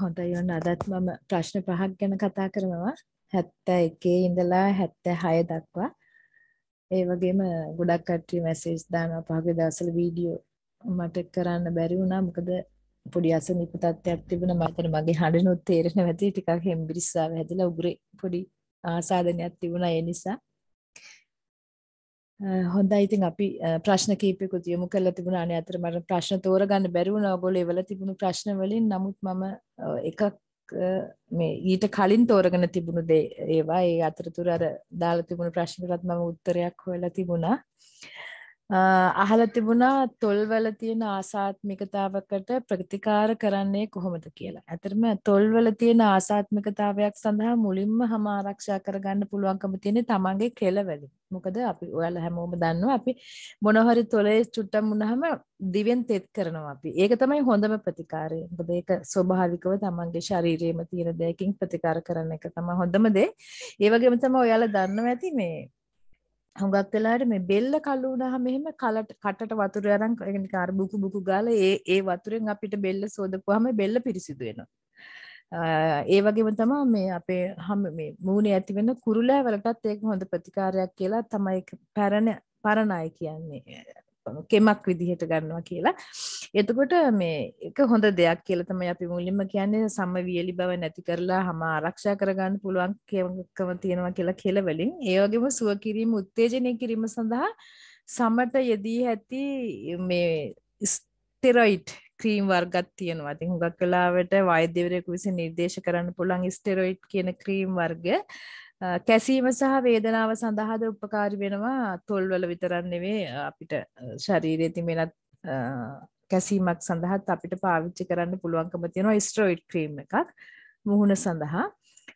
හොඳයි ඔන්න අදත් මම ප්‍රශ්න පහක් ගැන කතා කරනවා 71 ඉඳලා 76 දක්වා ඒ වගේම ගොඩක් කට්ටිය මැසේජ් දානවා පහුගිය දවස්වල වීඩියෝ මට කරන්න බැරි වුණා මොකද පොඩි අසනීප තත්ත්වයක් තිබුණා මම හිතන මගේ හඬනොත් තේරෙන්නේ නැති ටිකක් හෙම්බිරිස්සාව හැදිලා උගුරේ පොඩි ආසාදනයක් තිබුණා ඒ නිසා හොඳයි ඉතින් අපි ප්‍රශ්න කීපයකුත් යොමු කරලා තිබුණානේ අතර මට ප්‍රශ්න තෝරගන්න බැරි වුණා ඔයගොල්ලෝ එවලා තිබුණු ප්‍රශ්න වලින් නමුත් මම එකක් මේ ඊට කලින් තෝරගෙන තිබුණු දේ ඒවා ඒ අතරතුර අර දාලා තිබුණු ප්‍රශ්න වලත් මම උත්තරයක් හොයලා තිබුණා අහල තිබුණා තොල්වල තියෙන ආසාත්මිකතාවකට ප්‍රතිකාර කරන්නේ කොහොමද කියලා. ඇතරම තොල්වල තියෙන ආසාත්මිකතාවයක් සඳහා මුලින්ම හමාරක්ෂා කරගන්න පුළුවන්කම තියෙන තමන්ගේ කෙලවලින්. මොකද අපි ඔයාලා හැමෝම දන්නවා අපි මොනහරි තොලේ චුට්ටම් වුණාම දිවෙන් තෙත් කරනවා අපි. ඒක තමයි හොඳම ප්‍රතිකාරය. මොකද ඒක ස්වභාවිකව තමන්ගේ ශරීරයේම තියෙන දෙයකින් ප්‍රතිකාර කරන එක තමයි හොඳම දේ. ඒ වගේම තමයි ඔයාලා දන්නවා ඇති මේ හුඟක් වෙලාට මේ බෙල්ල කළු වුණාම එහෙම කලට කටට වතුර අරන් ඒක අර බුකු බුකු ගාලා ඒ ඒ වතුරෙන් අපිට බෙල්ල සෝදපුවාම බෙල්ල පිරිසිදු වෙනවා. ඒ වගේම තමයි මේ අපේ හැම මේ මූණේ ඇති වෙන කුරුලෑ වලටත් ඒක හොඳ ප්‍රතිකාරයක් කියලා තමයි පැරණ පරණ අය කියන්නේ. දක්වන කෙමක් විදිහට ගන්නවා කියලා. එතකොට මේ එක හොඳ දෙයක් කියලා තමයි අපි මුලින්ම කියන්නේ සම්ම වියලි බව නැති කරලා හැම ආරක්ෂා කරගන්න පුළුවන් කම තියෙනවා කියලා කියලා වලින් ඒ වගේම සුව කිරීම උත්තේජනය කිරීම සඳහා සමට යෙදී ඇති මේ ස්ටෙරොයිඩ් ක්‍රීම් වර්ගත් තියෙනවා. ඉතින් හුඟක් වෙලාවට වෛද්‍යවරයෙකු විසින් නිර්දේශ කරන්න පුළුවන් ස්ටෙරොයිඩ් කියන ක්‍රීම් වර්ග කැසීම සහ වේදනාව සඳහාද උපකාරි වෙනවා තොල්වල විතරන්නෙවේ අපිට ශරීරය තිබෙනත් කැසීමක් සඳහත් අපිට පාවිච්චි කරන්න පුළුවන්කම තියෙනවා ස්ට්‍රෝයිඩ් ක්‍රීම් එකක් මුහුණ සඳහා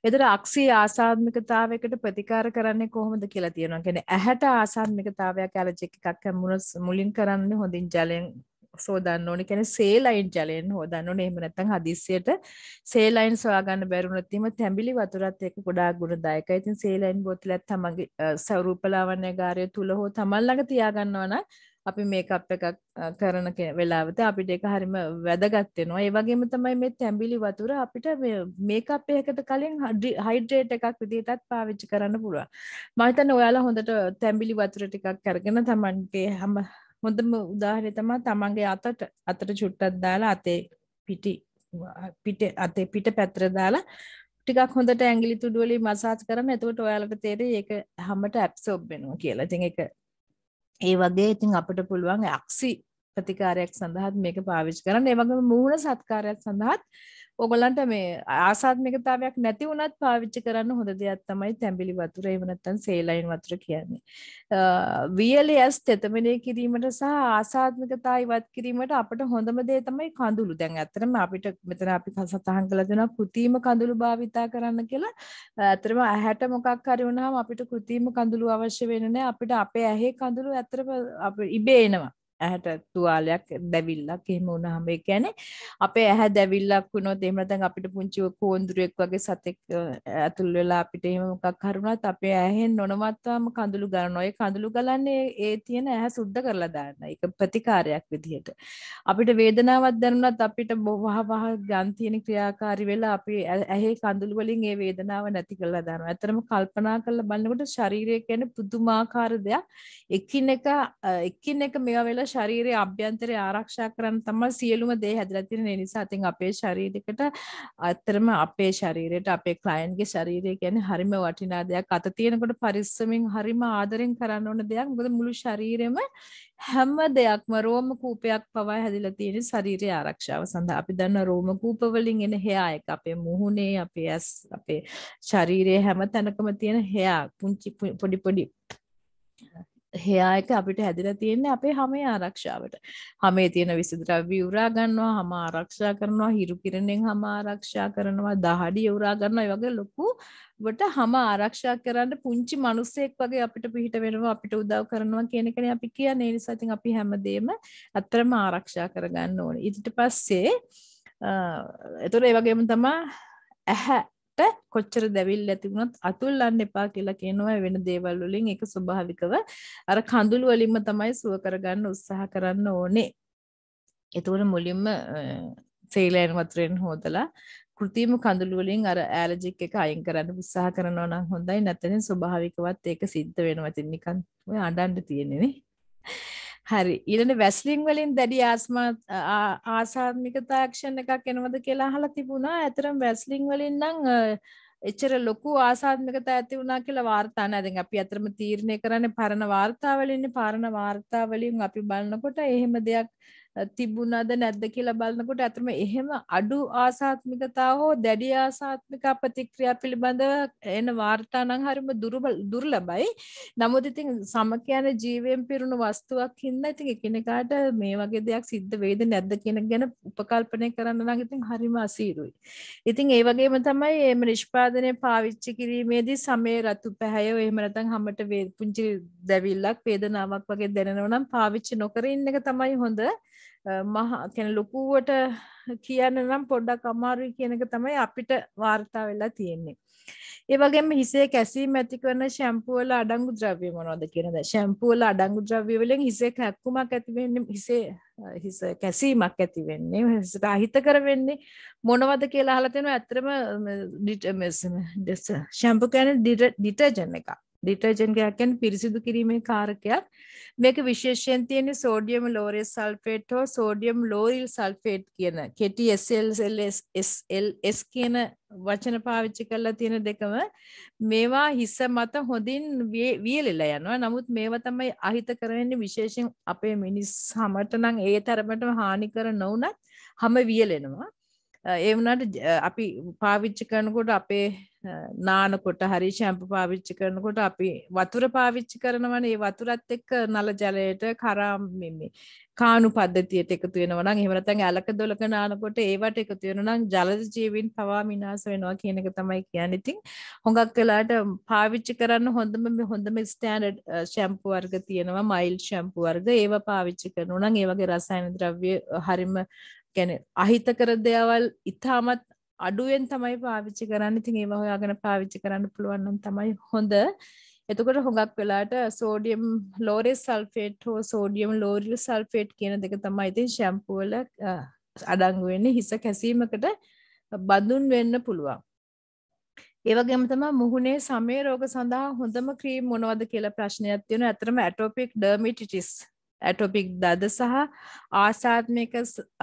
එතර අක්ෂී ආසාත්මිකතාවයකට ප්‍රතිකාර කරන්නේ කොහොමද කියලා තියෙනවා කියන්නේ ඇහැට ආසාත්මිකතාවයක් ඇලර්ජි එකක් මුලින් කරන්නේ හොඳින් ජලයෙන් සෝදන්න ඕනි කැන සේලයින් ජලයෙන් හෝදන්න නේම නැතන් හදිසියට සේලයින් සවාගන්න බැරුණනතිම තැබිලි වතුරත් එක ගොඩා ගුණ දායක ඉතින් සේලයින් බොතුලත් තමගේ සවරූපලාවන්‍ය ගාරය තුළ හෝ තමල්ලඟ තියාගන්නවන අපි මේකප් එකක් කරන වෙලාවත අපිට එක හරිම වැදගත්වෙනවා ඒවගේම තමයි මේ තැම්බිලි වතුර අපිට මේකප් එකට කලින් හයිඩ්‍රේට් එකක් විදිටත් පාවිච්චි කරන්න පුළුව මහිතන ඔයාලා හොඳට තැම්බිලි වතුර ටිකක් කරගෙන තමන්ගේ හැම හොඳම උදාහරණය තමයි තමන්ගේ අතට අතට චුට්ටක් දාලා අතේ පිටි පිට අතේ පිට පැත්තට දාලා ටිකක් හොඳට ඇඟිලි තුඩු වලින් මසාජ් කරන්න එතකොට ඔයාලට තේරෙයි ඒක හැමත ඇබ්සෝබ් වෙනවා කියලා. ඉතින් ඒක ඒ වගේ ඉතින් අපිට පුළුවන් අක්සි ප්‍රතිකාරයක් සඳහාත් මේක පාවිච්චි කරන්න. ඒ වගේම මූණ සත්කාරයක් සඳහාත් ඔයගලන්ට මේ ආසාත්මිකතාවයක් නැති වුණත් පාවිච්චි කරන්න හොඳ දෙයක් තමයි තැඹිලි වතුර. එහෙම නැත්නම් සේලයින් වතුර කියන්නේ. VLS තෙතමනය කිරීමට සහ ආසාත්මිකතාව ඉවත් කිරීමට අපිට හොඳම දේ තමයි කඳුළු. දැන් ඇත්තටම අපිට මෙතන අපි සතහන් කළා දෙනවා කෘතිම කඳුළු භාවිතා කරන්න කියලා. ඇත්තටම ඇහැට මොකක් හරි වුණාම අපිට කෘතිම කඳුළු අවශ්‍ය වෙන්නේ නැහැ. අපිට අපේ ඇහි කඳුළු ඇත්තටම අපේ ඉබේ එනවා. ඇහැට තුවාලයක් දැවිල්ලක් එහෙම වුණාම ඒ කියන්නේ අපේ ඇහැ දැවිල්ලක් වුණොත් එහෙම නැත්නම් අපිට පුංචි කෝඳුරෙක් වගේ සතෙක් ඇතුල් වෙලා අපිට එහෙම මොකක් හරුණත් අපේ ඇහෙන් නොනවත්වාම කඳුළු ගන්නවා. ඒ කඳුළු ගලන්නේ ඒ තියෙන ඇහැ සුද්ධ කරලා දාන්න. ඒක ප්‍රතිකාරයක් විදිහට. අපිට වේදනාවක් දැනුණත් අපිට වහ වහ ගන් තියෙන ක්‍රියාකාරී වෙලා අපි ඇහි කඳුළු වලින් ඒ වේදනාව නැති කරලා දානවා. ඇත්තටම කල්පනා කරලා බලනකොට ශරීරය කියන්නේ පුදුමාකාර දෙයක්. එකිනෙක එකිනෙක මේවා වෙලා ශරීරය අභ්‍යන්තරය ආරක්ෂා කරන්න තමයි සියලුම දේ හැදලා තියෙන්නේ. ඒ නිසා ඉතින් අපේ ශරීරයකට අත්‍තරම අපේ ශරීරයට අපේ ක්ලයන්ට්ගේ ශරීරය කියන්නේ හරිම වටිනා දෙයක්. අත තියෙනකොට පරිස්සමෙන් හරිම ආදරෙන් කරන්න ඕන දෙයක්. මොකද මුළු ශරීරෙම හැම දෙයක්ම රෝම කූපයක් පවා හැදිලා තියෙන ශරීරය ආරක්ෂාව සඳහා අපි දන්න රෝම කූප වලින් එන හෙයා එක අපේ මුහුණේ අපේ ඇස් අපේ ශරීරයේ හැම තැනකම තියෙන හෙයා පුංචි පොඩි පොඩි හයා එක අපිට හැදිලා තියෙන්නේ අපේ හමේ ආරක්ෂාවට. හමේ තියෙන විසද්‍රව්‍ය උරා ගන්නවා, හම ආරක්ෂා කරනවා, හිරු කිරණෙන් හම ආරක්ෂා කරනවා, දහඩිය උරා ගන්නවා. ඒ වගේ ලොකුවට හම ආරක්ෂා කරන්න පුංචි මිනිස්සෙක් වගේ අපිට පිහිට වෙනවා, අපිට උදව් කරනවා කියන එකනේ අපි කියන්නේ. ඒ නිසා ඉතින් අපි හැමදේම අත්‍තරම ආරක්ෂා කරගන්න ඕනේ. ඊට පස්සේ අ ඒතර ඒ වගේම තමයි ඇහැ කොච්චර දැවිල් ඇති වුණත් අතුල්ලන්න එපා කියලා කියනවා වෙන දේවල් වලින් ඒක ස්වභාවිකව අර කඳුළු වලින්ම තමයි සුව කරගන්න උත්සාහ කරන්න ඕනේ. එතකොට මුලින්ම සේලයන් වතුරෙන් හොදලා කෘතිම කඳුළු වලින් අර ඇලර්ජික් එක අයින් කරන්න උත්සාහ කරනවා නම් හොඳයි නැත්නම් ස්වභාවිකවත් ඒක සිද්ධ වෙනවා. ඉතින් නිකන් ඔය අඬන්න තියෙන්නේ නේ. හරි ඊළඟ වැස්ලින් වලින් දැඩි ආස්මා ආසාත්මික තාක්ෂණ එකක් එනවද කියලා අහලා තිබුණා. ඇතරම් වැස්ලින් වලින් නම් එච්චර ලොකු ආසාත්මිකතා ඇති වුණා කියලා වාර්තා නැහැ. දැන් අපි අතරම තීරණය කරන්නේ පරණ වාර්තා වලින්නේ පරණ වාර්තා වලින් අපි බලනකොට එහෙම දෙයක් තිබුණද නැද්ද කියලා බලනකොට ඇතම එහෙම අඩු ආසාත්මිකතා හෝ දැඩි ආසාත්මික ප්‍රතික්‍රියා පිළිබඳව එන වාර්තා නම් හරිම දුර්බල දුර්ලභයි. නමුත් ඉතින් සම කියන්නේ ජීවයෙන් පිරුණු වස්තුවක් හින්දා ඉතින් එකිනෙකාට මේ වගේ දෙයක් සිද්ධ වෙයිද නැද්ද කියන ගැන උපකල්පනය කරන්න නම් ඉතින් හරිම අසීරුයි. ඉතින් ඒ වගේම තමයි මේ නිෂ්පාදනයේ පාවිච්චි කිරීමේදී සමේ රතු පැහැය එහෙම නැත්නම් හැමට පුංචි දැවිල්ලක් වේදනාවක් වගේ දැනෙනවා නම් පාවිච්චි නොකර ඉන්න එක තමයි හොඳ. මහා කැන ලොකුවට කියන්න නම් පොඩ්ඩක් අමාරුයි කියනක තමයි අපිට වාර්තා වෙලා තියෙන්නේ. ඒවගේම හිසේ කැසීම ඇති කරන ශැම්පුවල අඩංගු ද්‍රව්‍ය මොනවද කියනද ශැම්පුවල අඩංගු ද්‍රව්‍ය වලින් හිසේ කැක්කුමක් ඇති වෙන්නේ හිසේ හිස කැසීමක් ඇති වෙන්නේ හිසට අහිතකර වෙන්නේ මොනවද කියලා අහලා තියෙනවා ඇත්තටම ශැම්පු කියන්නේ ඩිටර්ජන්ට් එකක් ඩිටර්ජන්ට් එකක් කියන්නේ පිරිසිදු කිරීමේ කාරකයක්. මේක විශේෂයෙන් තියෙන්නේ සෝඩියම් ලෝරේස් සල්ෆේට් හෝ සෝඩියම් ලෝරිල් සල්ෆේට් කියන කෙටි SLS SLS කියන වචන පාවිච්චි කරලා තියෙන දෙකම මේවා හිස මත හොඳින් වියලෙලා යනවා. නමුත් මේවා තමයි අහිතකර වෙන්නේ විශේෂයෙන් අපේ මිනිස් සමට නම් ඒ තරමටම හානි කර නොවුනත් හැම වියලෙනවා. ඒ වුණට අපි පාවිච්චි කරනකොට අපේ නානකොට හරි ශැම්ප පාවිච්චි කරනකොට අපි වතුර පාවිච්චි කරනවන ඒ වතුරත් එක්ක නල ජලයට කරාම් කානු පද්ධතියට එකතු වෙනවන හෙමරතන් ඇලක දොලක නානකොට ඒවට එකතු වෙන නම් ජලද ජීවින් පවා මිනාස වෙනවා කියන එක තමයි කියන්න ඉතින් හොඟක් කලාට පාවිච්චි කරන්න හොඳම හොඳම ස්ටෑන්ඩ් ශැම්පු වර්ග තියෙනවා මයිල් ශැම්පු වර්ග ඒව පාවිච්චි කරනු නම් ඒවගේ රසායන ද්‍රව්‍ය හරිම ගැන අහිතකර දේවල් ඉතාමත් අඩුවෙන් තමයි පාවිච්චි කරන්න ඉතින් ඒව හොයාගෙන පාවිච්චි කරන්න පුළුවන් නම් තමයි හොඳ. එතකොට හොඟක් වෙලාට සෝඩියම් ලෝරේ සල්ෆේට් හෝ සෝඩියම් ලෝරිල් සල්ෆේට් කියන දෙක තමයි ඉතින් ෂැම්පූ වල අඩංගු වෙන්නේ හිස කැසීමකට බඳුන් වෙන්න පුළුවන්. ඒ වගේම තමයි මුහුණේ සමේ රෝග සඳහා හොඳම ක්‍රීම් මොනවද කියලා ප්‍රශ්නයක් තියෙනවා. ඇත්තටම ඇටෝපික් ඩර්මිටිටිස් ඇටොපික් දද සහ ආසාත්මික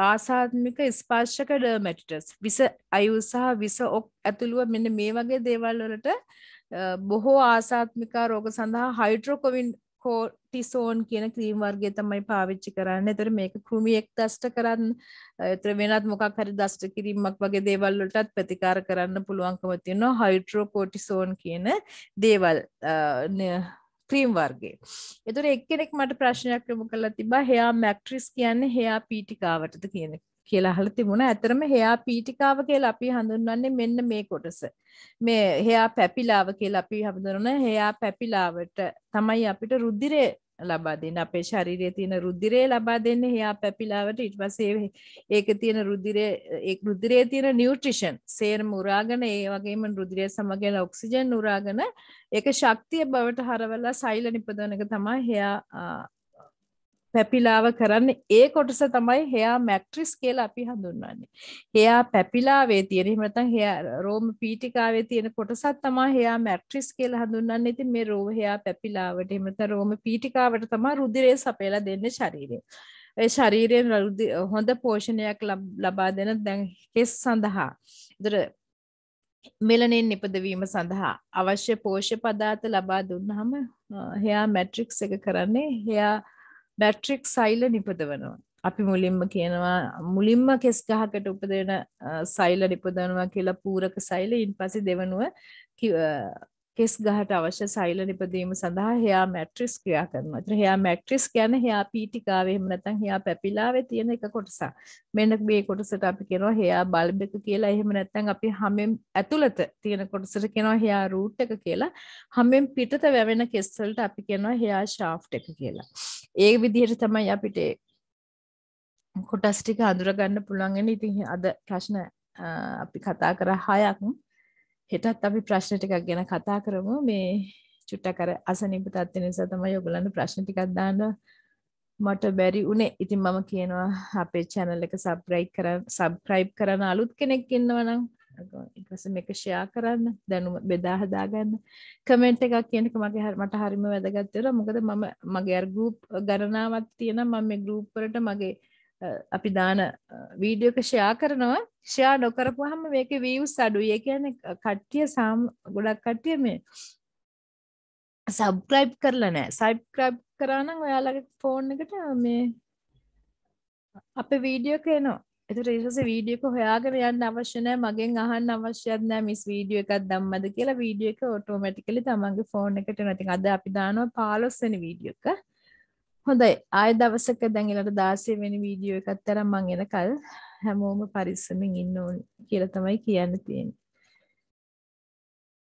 ආසාත්මික ස්පර්ශක ඩර්මැටිටස් විස අයු සහ විස ඔක් ඇතුළුව මෙන්න මේ වගේ දේවල් වලට බොහෝ ආසාත්මිකා රෝග සඳහා හයිඩ්‍රෝකොවින් කෝටිසෝන් කියන ක්‍රීම් වර්ගය තමයි පාවිච්චි කරන්න එතර මේක කෘමියෙක් දෂ්ට කරන්න එතර වෙනත් මොකක් හරි දෂ්ට කිරීමක් වගේ දේවල් වලටත් ප්‍රතිකාර කරන්න පුළුවන්කම තියෙනවා හයිඩ්‍රෝකෝටිසෝන් කියන දේවල් ක්‍රීම් වර්ගේ එතුර එක්කෙනෙක් මට ප්‍රශ්නයක් යොමු කලා තිබා හයා මැක්ට්‍රිස් කියන්න හයා පීටිකාවටද කියන කියලා හල තිබුණ ඇතරම හයා පීටිකාව කියලා අපි හඳුන්වන්නේ මෙන්න මේ කොටස මේ හයා පැපිලාව කියලා අපි හඳුරන හයා පැපිලාවට තමයි අපිට රුද්ධිරය ලබා දෙන්න අපේ ශරීරය තියෙන රුද්දිරේ ලබා දෙන්න හයා පැපිලාවට ඉට පසේ ඒක තියෙන රුද්දිරේ ඒ රුද්දිරේ තියෙන නිියවට්‍රිෂන් සේර මුරාගන ඒ වගේම රුදිරය සමගෙන ඔක්සිජන් නුරාගන ඒක ශක්තිය බවට හරවලා සයිල නිපදනක තමා හයා පැපිලාව කරන්න ඒ කොටස තමයි හයා මැක්ට්‍රිස් කියලා අපි හඳුන්වන්නේ. හයා පැපිලාවේ තියෙන හිමතන් හයා රෝම පීටිකාවේ තියෙන කොටසත් තමා හයා මැක්ට්‍රිස් කියලා හඳුන්වන්නේ. ඉතින් මේ රෝම හයා පැපිලාවට හිමත රෝම පීටිකාවට තමයි රුධිරය සපයලා දෙන්නේ ශරීරයෙන්. ඒ ශරීරයෙන් හොඳ පෝෂණයක් ලබා දෙන දැන් කෙස් සඳහා. ඒතර මෙලනෙන් නිපදවීම සඳහා අවශ්‍ය පෝෂ්‍ය පදාර්ථ ලබා දුන්නහම හයා මැට්‍රික්ස් එක කරන්නේ හයා බැට්‍රික් සෛල නිපදවනවා. අපි මුලින්ම කියනවා මුලින්ම කෙස් ගහකට උපදවන සෛල නිපදවනවා කියලා පූරක සෛල ඉන් පස්සේ දෙවනුව කෙස් ගහට අවශ්‍ය සෛල නිපදීම සඳහා හයා මැට්‍රිස් ක්‍රියා කරනවා. ඒතර හයා මැට්‍රිස් කියන්නේ හයා පීටිකාවේ එහෙම නැත්නම් හයා පැපිලාවේ තියෙන එක කොටසක්. මෙන්න මේ කොටසට අපි කියනවා හයා බල්බ් එක කියලා. එහෙම නැත්නම් අපි හැමෙන් ඇතුළත තියෙන කොටසට කියනවා හයා රූට් එක කියලා. හැමෙන් පිටත වැවෙන කෙස් වලට අපි කියනවා හයා ෂාෆ්ට් එක කියලා. ඒ විදිහට තමයි අපිට කොටස් ටික අඳුරගන්න පුළුවන් වෙන්නේ. ඉතින් අද ප්‍රශ්න අපි කතා කර හයක් හෙටත් අපි ප්‍රශ්න ටිකක් ගැන කතා කරමු මේ චුට්ටක් අර අසනීප තත්ත්වය නිසා තමයි ඔයගොල්ලන්ට ප්‍රශ්න ටිකක් දාන්න මට බැරි උනේ ඉතින් මම කියනවා අපේ චැනල් එක සබ්‍රයිබ් කරන්න සබ්ස්ක්‍රයිබ් කරන අලුත් කෙනෙක් ඉන්නවනම් ඉටස මේක ෂයා කරන්න දැනුම බෙදාහදාගන්න කමෙන්ට් එකක් කියනක මගේ හරමට හරිම වැදගත්තවර මොකද මම මගේ අර්ගූප් ගණනාවත් තියෙන මම ගරුප්පරට මගේ අපි දාන වීඩියෝක ෂයා කරනවා ෂයා නොකරපු හම මේක වීවස් අඩුය කියන කට්ටිය සාම් ගොඩක් කට්ටිය මේ සබ්ක්‍රයිබ් කරලා නෑ සයිබ්ක්‍රයිබ් කරානම් ඔයාලගේ ෆෝන් එකට මේ අප වීඩියෝ කේනවා එතු රේෂස වීඩියක හොයාගෙන යන්න අවශ්‍යනය මගෙන් අහන් අවශ්‍යත් නෑ මිස් වීඩියෝ එකක් දම්මද කියලා වීඩියෝ එක ඔටෝමැටිකලි තමන්ගේ ෆෝන් එකට නැති අද අපි දානවා පාලොස්සන වීඩියෝ එක හොඳයි ආය දවසක දැන් ඊළඟ 16 වෙනි වීඩියෝ එකක් තරම් මම එනකල් හැමෝම පරිස්සමින් ඉන්න ඕනි කියලා තමයි කියන්න තියෙන්නේ